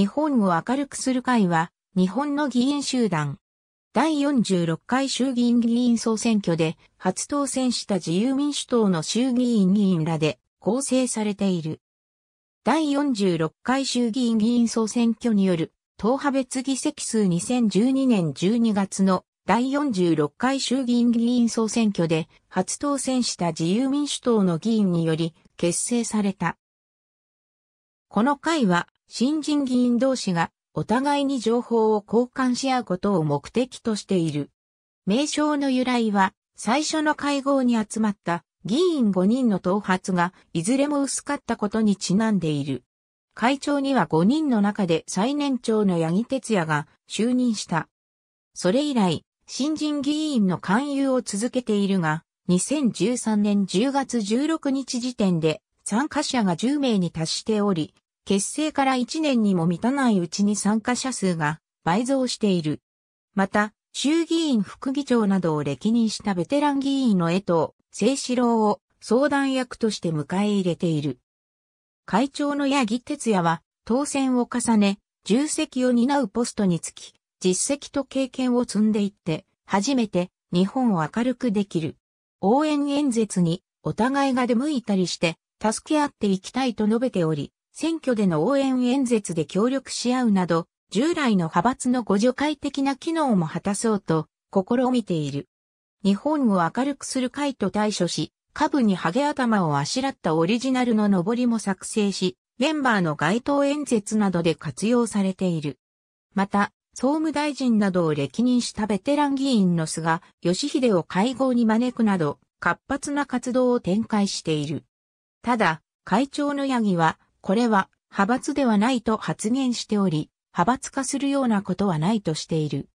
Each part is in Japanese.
日本を明るくする会は、日本の議員集団。第46回衆議院議員総選挙で、初当選した自由民主党の衆議院議員らで構成されている。第46回衆議院議員総選挙による、党派別議席数2012年12月の第46回衆議院議員総選挙で、初当選した自由民主党の議員により、結成された。この会は、新人議員同士がお互いに情報を交換し合うことを目的としている。名称の由来は、最初の会合に集まった議員5人の頭髪がいずれも薄かったことにちなんでいる。会長には5人の中で最年長の八木哲也が就任した。それ以来、新人議員の勧誘を続けているが、2013年10月16日時点で参加者が10名に達しており、結成から1年にも満たないうちに参加者数が倍増している。また、衆議院副議長などを歴任したベテラン議員の江藤、聖志郎を相談役として迎え入れている。会長の八木哲也は当選を重ね、重責を担うポストにつき、実績と経験を積んでいって、初めて日本を明るくできる。応援演説にお互いが出向いたりして、助け合っていきたいと述べており、選挙での応援演説で協力し合うなど、従来の派閥の互助会的な機能も果たそうと、試みている。日本を明るくする会と対処し、下部にハゲ頭をあしらったオリジナルの上りも作成し、メンバーの街頭演説などで活用されている。また、総務大臣などを歴任したベテラン議員の菅義偉を会合に招くなど、活発な活動を展開している。ただ、会長のヤギは、これは派閥ではないと発言しており、派閥化するようなことはないとしている。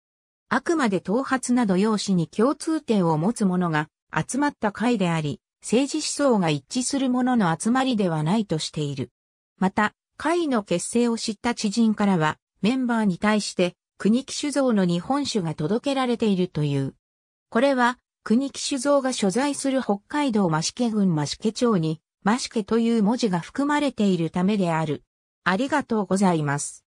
あくまで頭髪など用紙に共通点を持つ者が集まった会であり、政治思想が一致する者の集まりではないとしている。また、会の結成を知った知人からは、メンバーに対して国木酒造の日本酒が届けられているという。これは、国木酒造が所在する北海道増毛郡増毛町にマシケという文字が含まれているためである。ありがとうございます。